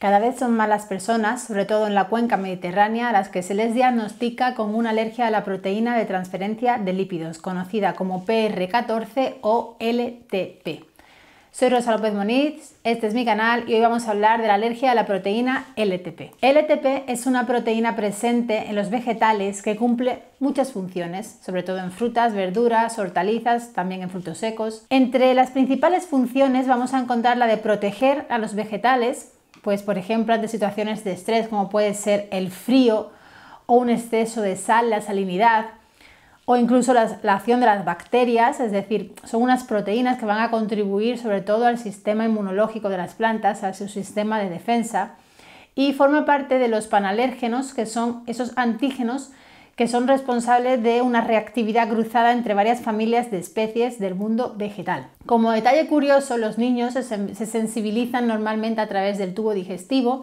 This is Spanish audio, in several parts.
Cada vez son más las personas, sobre todo en la cuenca mediterránea, a las que se les diagnostica con una alergia a la proteína de transferencia de lípidos, conocida como PR14 o LTP. Soy Rosa López Moniz, este es mi canal y hoy vamos a hablar de la alergia a la proteína LTP. LTP es una proteína presente en los vegetales que cumple muchas funciones, sobre todo en frutas, verduras, hortalizas, también en frutos secos. Entre las principales funciones vamos a encontrar la de proteger a los vegetales pues por ejemplo ante situaciones de estrés como puede ser el frío o un exceso de sal, la salinidad o incluso la, acción de las bacterias, es decir, son unas proteínas que van a contribuir sobre todo al sistema inmunológico de las plantas, a su sistema de defensa y forma parte de los panalérgenos que son esos antígenos que son responsables de una reactividad cruzada entre varias familias de especies del mundo vegetal. Como detalle curioso, los niños se sensibilizan normalmente a través del tubo digestivo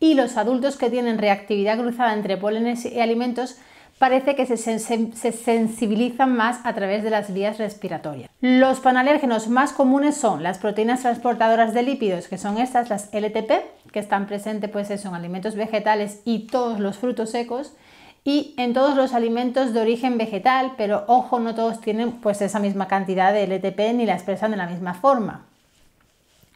y los adultos que tienen reactividad cruzada entre pólenes y alimentos parece que se, sensibilizan más a través de las vías respiratorias. Los panalérgenos más comunes son las proteínas transportadoras de lípidos, que son estas, las LTP, que están presentes pues, en alimentos vegetales y todos los frutos secos, y en todos los alimentos de origen vegetal, pero ojo, no todos tienen pues, esa misma cantidad de LTP ni la expresan de la misma forma.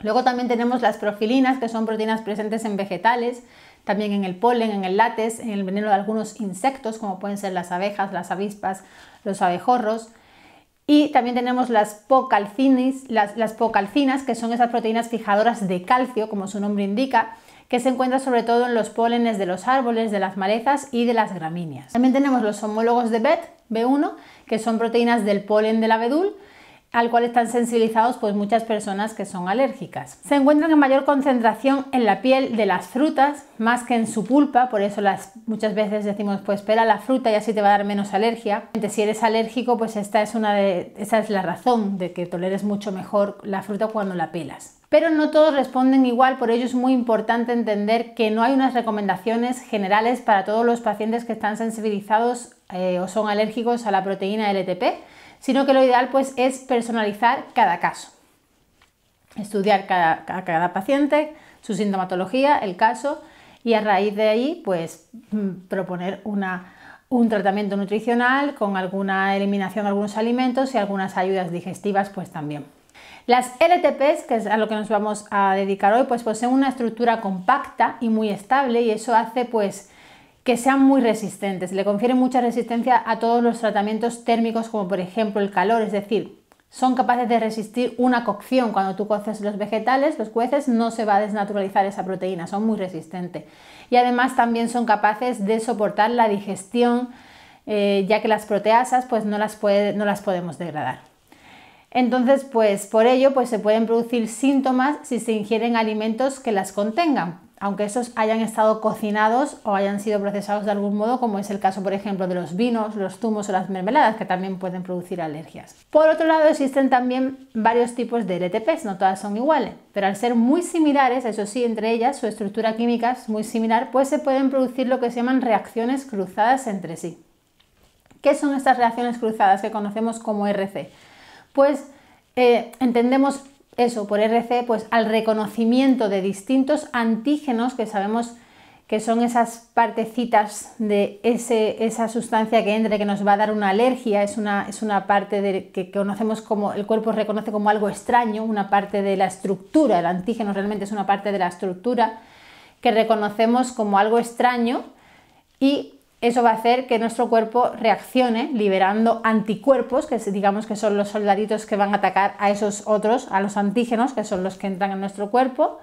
Luego también tenemos las profilinas, que son proteínas presentes en vegetales, también en el polen, en el látex, en el veneno de algunos insectos, como pueden ser las abejas, las avispas, los abejorros. Y también tenemos las las pocalcinas, que son esas proteínas fijadoras de calcio, como su nombre indica, que se encuentra sobre todo en los pólenes de los árboles, de las malezas y de las gramíneas. También tenemos los homólogos de BET, B1, que son proteínas del polen del abedul, al cual están sensibilizados pues muchas personas que son alérgicas. Se encuentran en mayor concentración en la piel de las frutas más que en su pulpa, por eso las, muchas veces decimos pues pela la fruta y así te va a dar menos alergia. Si eres alérgico pues esta es una esa es la razón de que toleres mucho mejor la fruta cuando la pelas pero no todos responden igual, por ello es muy importante entender que no hay unas recomendaciones generales para todos los pacientes que están sensibilizados eh, o son alérgicos a la proteína LTP, sino que lo ideal pues, es personalizar cada caso, estudiar cada, a cada paciente, su sintomatología, el caso y a raíz de ahí pues, mm, proponer un tratamiento nutricional con alguna eliminación de algunos alimentos y algunas ayudas digestivas pues también. Las LTPs, que es a lo que nos vamos a dedicar hoy, pues poseen una estructura compacta y muy estable y eso hace pues que sean muy resistentes, le confieren mucha resistencia a todos los tratamientos térmicos como por ejemplo el calor, es decir, son capaces de resistir una cocción. Cuando tú coces los vegetales, los cueces, no se va a desnaturalizar esa proteína, son muy resistentes. Y además también son capaces de soportar la digestión, eh, ya que las proteasas pues no las podemos degradar. Entonces, pues por ello, pues, se pueden producir síntomas si se ingieren alimentos que las contengan, aunque esos hayan estado cocinados o hayan sido procesados de algún modo, como es el caso, por ejemplo, de los vinos, los zumos o las mermeladas, que también pueden producir alergias. Por otro lado, existen también varios tipos de LTPs, no todas son iguales, pero al ser muy similares, eso sí, entre ellas su estructura química es muy similar, pues se pueden producir lo que se llaman reacciones cruzadas entre sí. ¿Qué son estas reacciones cruzadas que conocemos como RC? pues eh, entendemos eso por RC, pues al reconocimiento de distintos antígenos que sabemos que son esas partecitas de esa sustancia que entre que nos va a dar una alergia, es una, es una parte que, que conocemos como, el cuerpo reconoce como algo extraño, una parte de la estructura, el antígeno realmente es una parte de la estructura que reconocemos como algo extraño y eso va a hacer que nuestro cuerpo reaccione liberando anticuerpos, que digamos que son los soldaditos que van a atacar a esos otros, a los antígenos, que son los que entran en nuestro cuerpo,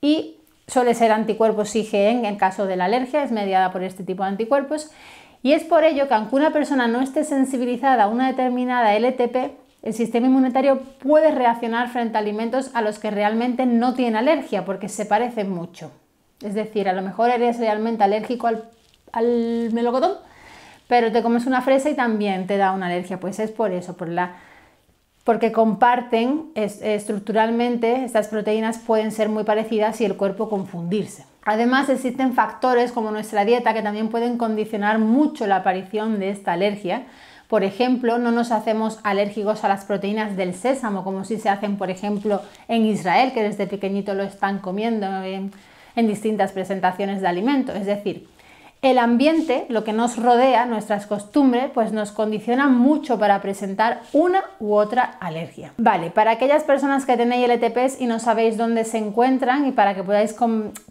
y suele ser anticuerpos IgE en caso de la alergia, es mediada por este tipo de anticuerpos, y es por ello que aunque una persona no esté sensibilizada a una determinada LTP, el sistema inmunitario puede reaccionar frente a alimentos a los que realmente no tiene alergia, porque se parecen mucho. Es decir, a lo mejor eres realmente alérgico al al melocotón, pero te comes una fresa y también te da una alergia. Pues es por eso, por la, porque comparten estructuralmente, estas proteínas pueden ser muy parecidas y el cuerpo confundirse. Además existen factores como nuestra dieta que también pueden condicionar mucho la aparición de esta alergia. Por ejemplo, no nos hacemos alérgicos a las proteínas del sésamo, como si se hacen, por ejemplo, en Israel, que desde pequeñito lo están comiendo en, en distintas presentaciones de alimentos. Es decir, el ambiente, lo que nos rodea, nuestras costumbres, pues nos condiciona mucho para presentar una u otra alergia. Vale, para aquellas personas que tenéis LTPs y no sabéis dónde se encuentran y para que podáis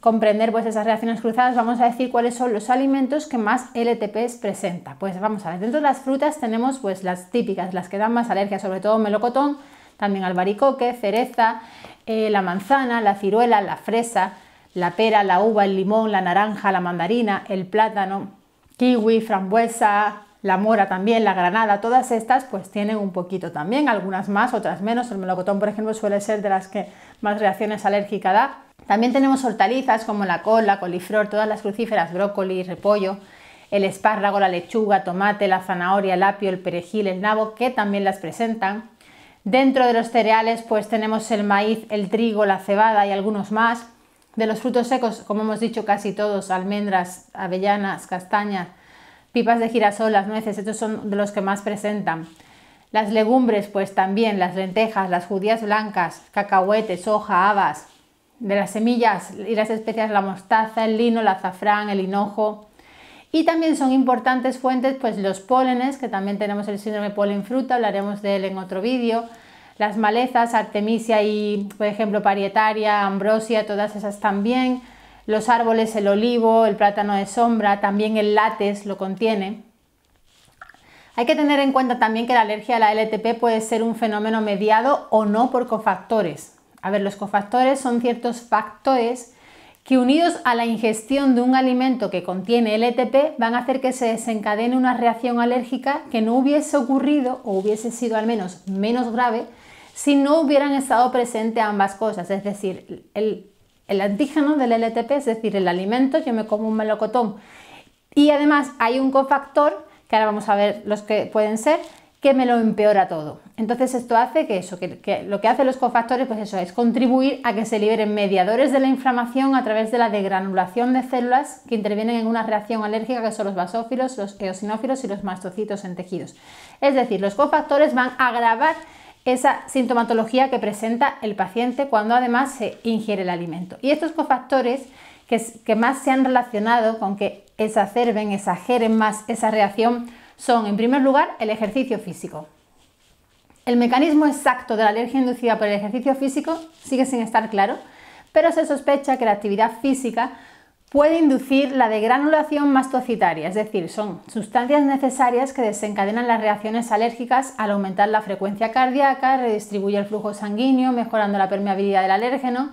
comprender pues, esas reacciones cruzadas, vamos a decir cuáles son los alimentos que más LTPs presenta. Pues vamos a ver, dentro de las frutas tenemos pues las típicas, las que dan más alergia, sobre todo melocotón, también albaricoque, cereza, eh, la manzana, la ciruela, la fresa, la pera, la uva, el limón, la naranja, la mandarina, el plátano, kiwi, frambuesa, la mora también, la granada, todas estas pues tienen un poquito también, algunas más, otras menos. El melocotón, por ejemplo, suele ser de las que más reacciones alérgicas da. También tenemos hortalizas como la col, coliflor, todas las crucíferas, brócoli, repollo, el espárrago, la lechuga, tomate, la zanahoria, el apio, el perejil, el nabo, que también las presentan. Dentro de los cereales pues tenemos el maíz, el trigo, la cebada y algunos más. De los frutos secos, como hemos dicho, casi todos, almendras, avellanas, castañas, pipas de girasol, las nueces, estos son de los que más presentan. Las legumbres, pues también, las lentejas, las judías blancas, cacahuetes, soja, habas. De las semillas y las especias, la mostaza, el lino, el azafrán, el hinojo. Y también son importantes fuentes, pues los pólenes, que también tenemos el síndrome polen fruta, hablaremos de él en otro vídeo las malezas, Artemisia y, por ejemplo, Parietaria, Ambrosia, todas esas también. Los árboles, el olivo, el plátano de sombra, también el látex lo contiene. Hay que tener en cuenta también que la alergia a la LTP puede ser un fenómeno mediado o no por cofactores. A ver, los cofactores son ciertos factores que unidos a la ingestión de un alimento que contiene LTP van a hacer que se desencadene una reacción alérgica que no hubiese ocurrido o hubiese sido al menos menos grave si no hubieran estado presentes ambas cosas, es decir, el, antígeno del LTP, es decir, el alimento, yo me como un melocotón. Y además hay un cofactor, que ahora vamos a ver los que pueden ser, que me lo empeora todo. Entonces esto hace que eso, que, lo que hacen los cofactores, pues eso, es contribuir a que se liberen mediadores de la inflamación a través de la degranulación de células que intervienen en una reacción alérgica que son los basófilos, los eosinófilos y los mastocitos en tejidos. Es decir, los cofactores van a agravar esa sintomatología que presenta el paciente cuando además se ingiere el alimento. Y estos cofactores que, más se han relacionado con que exacerben, exageren más esa reacción son, en primer lugar, el ejercicio físico. El mecanismo exacto de la alergia inducida por el ejercicio físico sigue sin estar claro, pero se sospecha que la actividad física puede inducir la degranulación mastocitaria, es decir, son sustancias necesarias que desencadenan las reacciones alérgicas al aumentar la frecuencia cardíaca, redistribuye el flujo sanguíneo, mejorando la permeabilidad del alérgeno.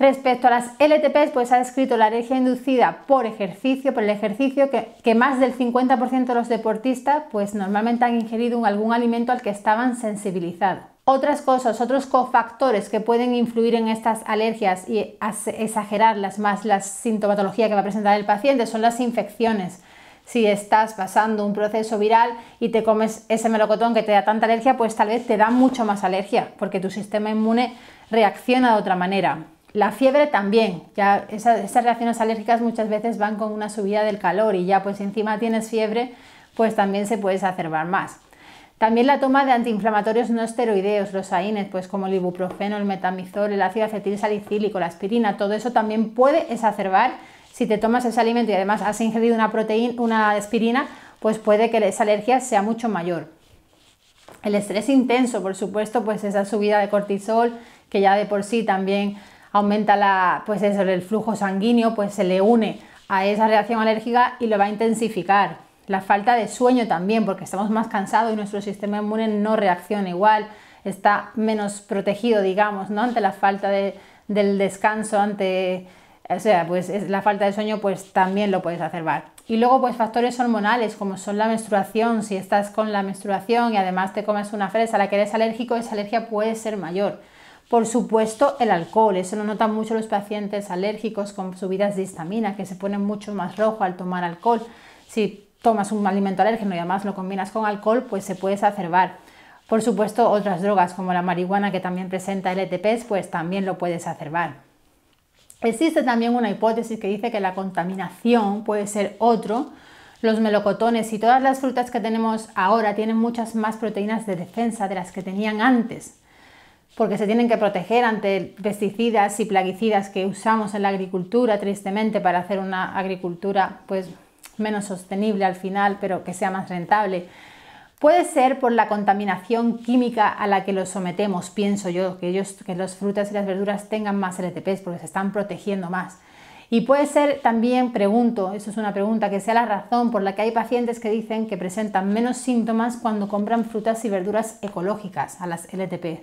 Respecto a las LTPs, pues ha descrito la alergia inducida por ejercicio, por el ejercicio, que, que más del 50% de los deportistas pues normalmente han ingerido algún alimento al que estaban sensibilizados. Otras cosas, otros cofactores que pueden influir en estas alergias y exagerarlas más la sintomatología que va a presentar el paciente son las infecciones. Si estás pasando un proceso viral y te comes ese melocotón que te da tanta alergia, pues tal vez te da mucho más alergia, porque tu sistema inmune reacciona de otra manera. La fiebre también, ya esas, esas reacciones alérgicas muchas veces van con una subida del calor y ya pues encima tienes fiebre, pues también se puede exacerbar más. También la toma de antiinflamatorios no esteroideos, los AINES, pues como el ibuprofeno, el metamizol, el ácido acetil salicílico, la aspirina, todo eso también puede exacerbar si te tomas ese alimento y además has ingerido una proteína, una aspirina, pues puede que esa alergia sea mucho mayor. El estrés intenso, por supuesto, pues esa subida de cortisol, que ya de por sí también aumenta pues el flujo sanguíneo, pues se le une a esa reacción alérgica y lo va a intensificar la falta de sueño también, porque estamos más cansados y nuestro sistema inmune no reacciona igual, está menos protegido, digamos, ¿no? Ante la falta del descanso, ante... O sea, pues la falta de sueño pues también lo puedes acervar. Y luego pues factores hormonales como son la menstruación, si estás con la menstruación y además te comes una fresa a la que eres alérgico, esa alergia puede ser mayor. Por supuesto, el alcohol, eso lo notan mucho los pacientes alérgicos con subidas de histamina, que se ponen mucho más rojo al tomar alcohol. Si tomas un alimento alérgeno y además lo combinas con alcohol, pues se puede exacerbar. Por supuesto, otras drogas como la marihuana que también presenta LTPs, pues también lo puedes exacerbar. Existe también una hipótesis que dice que la contaminación puede ser otro. Los melocotones y todas las frutas que tenemos ahora tienen muchas más proteínas de defensa de las que tenían antes, porque se tienen que proteger ante pesticidas y plaguicidas que usamos en la agricultura, tristemente, para hacer una agricultura pues menos sostenible al final, pero que sea más rentable. Puede ser por la contaminación química a la que los sometemos, pienso yo, que, ellos, que las frutas y las verduras tengan más LTPs porque se están protegiendo más. Y puede ser también, pregunto, eso es una pregunta, que sea la razón por la que hay pacientes que dicen que presentan menos síntomas cuando compran frutas y verduras ecológicas a las LTP.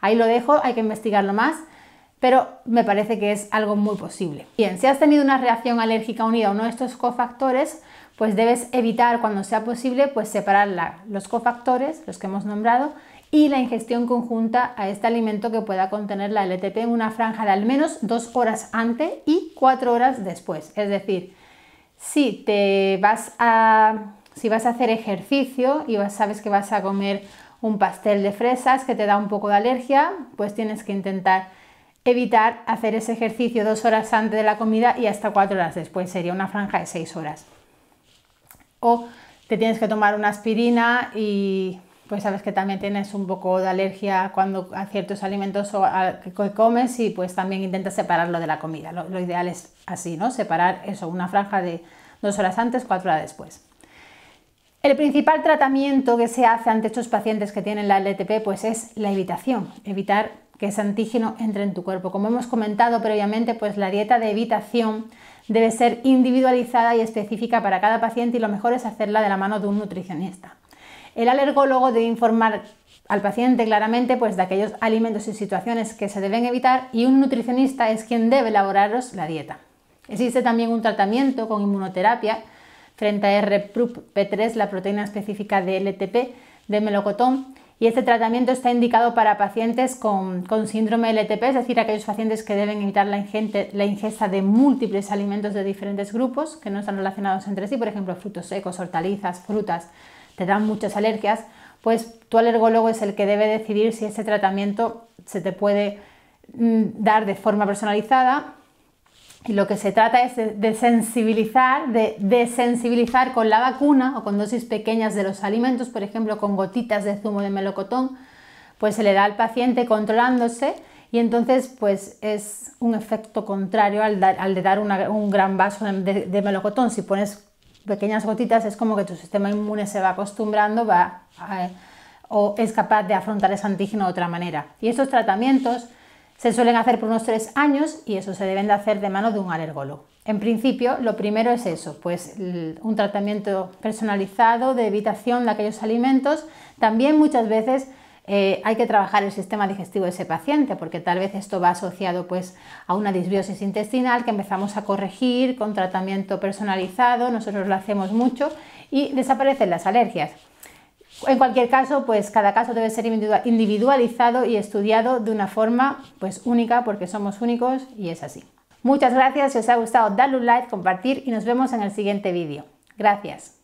Ahí lo dejo, hay que investigarlo más pero me parece que es algo muy posible. Bien, si has tenido una reacción alérgica unida a uno de estos cofactores, pues debes evitar cuando sea posible pues separar los cofactores, los que hemos nombrado, y la ingestión conjunta a este alimento que pueda contener la LTP en una franja de al menos dos horas antes y cuatro horas después. Es decir, si te vas a, si vas a hacer ejercicio y sabes que vas a comer un pastel de fresas que te da un poco de alergia, pues tienes que intentar evitar hacer ese ejercicio dos horas antes de la comida y hasta cuatro horas después, sería una franja de seis horas. O te tienes que tomar una aspirina y pues sabes que también tienes un poco de alergia cuando a ciertos alimentos o que comes y pues también intentas separarlo de la comida. Lo, ideal es así, ¿no? Separar eso, una franja de dos horas antes, cuatro horas después. El principal tratamiento que se hace ante estos pacientes que tienen la LTP pues es la evitación, evitar que ese antígeno entre en tu cuerpo. Como hemos comentado previamente, pues la dieta de evitación debe ser individualizada y específica para cada paciente y lo mejor es hacerla de la mano de un nutricionista. El alergólogo debe informar al paciente claramente pues, de aquellos alimentos y situaciones que se deben evitar y un nutricionista es quien debe elaboraros la dieta. Existe también un tratamiento con inmunoterapia frente a P3, la proteína específica de LTP de melocotón, y este tratamiento está indicado para pacientes con, síndrome LTP, es decir, aquellos pacientes que deben evitar la, ingesta de múltiples alimentos de diferentes grupos que no están relacionados entre sí, por ejemplo, frutos secos, hortalizas, frutas, te dan muchas alergias, pues tu alergólogo es el que debe decidir si este tratamiento se te puede mm, dar de forma personalizada y lo que se trata es de, sensibilizar, de desensibilizar con la vacuna o con dosis pequeñas de los alimentos, por ejemplo, con gotitas de zumo de melocotón, pues se le da al paciente controlándose y entonces pues es un efecto contrario al, de dar un gran vaso de, melocotón. Si pones pequeñas gotitas es como que tu sistema inmune se va acostumbrando, va eh, o es capaz de afrontar ese antígeno de otra manera. Y estos tratamientos se suelen hacer por unos tres años y eso se deben de hacer de mano de un alergólogo. En principio, lo primero es eso, pues un tratamiento personalizado de evitación de aquellos alimentos. También muchas veces eh, hay que trabajar el sistema digestivo de ese paciente, porque tal vez esto va asociado pues, a una disbiosis intestinal que empezamos a corregir con tratamiento personalizado, nosotros lo hacemos mucho y desaparecen las alergias. En cualquier caso, pues cada caso debe ser individualizado y estudiado de una forma pues única porque somos únicos y es así. Muchas gracias, si os ha gustado dadle un like, compartir y nos vemos en el siguiente vídeo. Gracias.